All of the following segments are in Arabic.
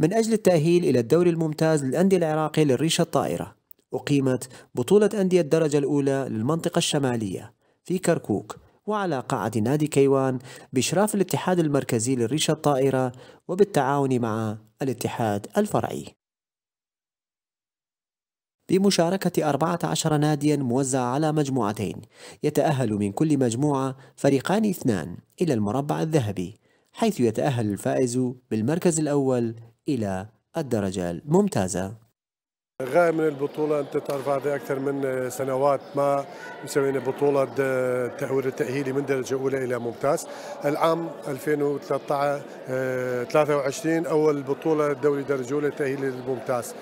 من أجل التأهيل إلى الدوري الممتاز للأندية العراقي للريشة الطائرة أقيمت بطولة أندية الدرجة الأولى للمنطقة الشمالية في كركوك وعلى قاعة نادي كيوان بإشراف الاتحاد المركزي للريشة الطائرة وبالتعاون مع الاتحاد الفرعي بمشاركة 14 ناديا موزعة على مجموعتين يتأهل من كل مجموعة فريقان اثنان إلى المربع الذهبي حيث يتأهل الفائز بالمركز الأول إلى الدرجة الممتازة غاية من البطولة أنت تعرف هذه أكثر من سنوات ما مسوينا بطولة تحويل التأهيلي من درجة أولى إلى ممتاز العام 2023 آه، أول بطولة دولي درجة أولى تأهيلي للممتاز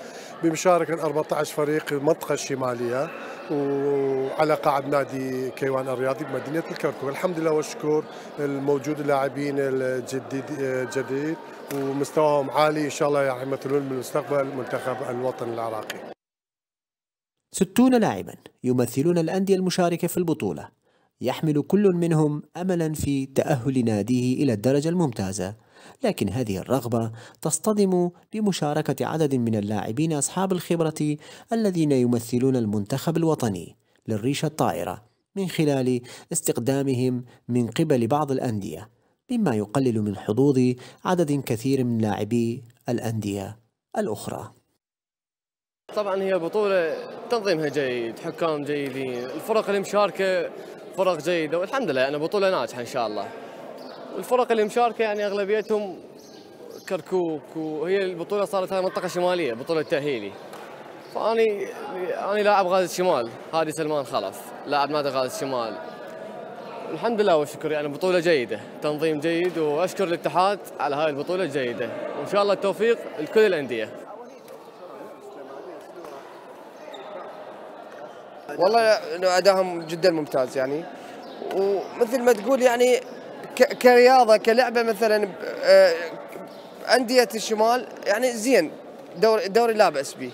بمشاركة 14 فريق المنطقة الشمالية وعلى قاعد نادي كيوان الرياضي بمدينة الكركوك الحمد لله والشكر الموجود اللاعبين الجديد آه، جديد ومستواهم عالي ان شاء الله يمثلون بالمستقبل منتخب الوطن العراقي. 60 لاعبا يمثلون الانديه المشاركه في البطوله. يحمل كل منهم املا في تاهل ناديه الى الدرجه الممتازه، لكن هذه الرغبه تصطدم بمشاركه عدد من اللاعبين اصحاب الخبره الذين يمثلون المنتخب الوطني للريشه الطائره من خلال استقدامهم من قبل بعض الانديه مما يقلل من حظوظ عدد كثير من لاعبي الأندية الأخرى طبعا هي بطولة تنظيمها جيد حكام جيدين الفرق اللي مشاركة فرق جيدة والحمد لله يعني بطولة ناجحة إن شاء الله والفرق اللي مشاركة يعني أغلبيتهم كركوك وهي البطولة صارت هاي منطقة شمالية بطولة تأهيلي فأني أنا لاعب غاز الشمال هادي سلمان خلف لاعب نادي غاز الشمال الحمد لله والشكر يعني بطولة جيدة تنظيم جيد وأشكر الاتحاد على هاي البطولة الجيدة وإن شاء الله التوفيق لكل الأندية والله أداهم جدا ممتاز يعني ومثل ما تقول يعني كرياضة كلعبة مثلا آه، أندية الشمال يعني زين دوري دوري لا بأس به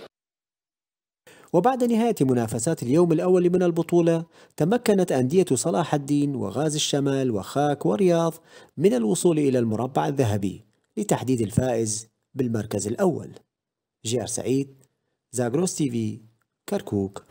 وبعد نهاية منافسات اليوم الأول من البطولة تمكنت أندية صلاح الدين وغاز الشمال وخاك ورياض من الوصول إلى المربع الذهبي لتحديد الفائز بالمركز الأول جير سعيد زاغروس تي في كركوك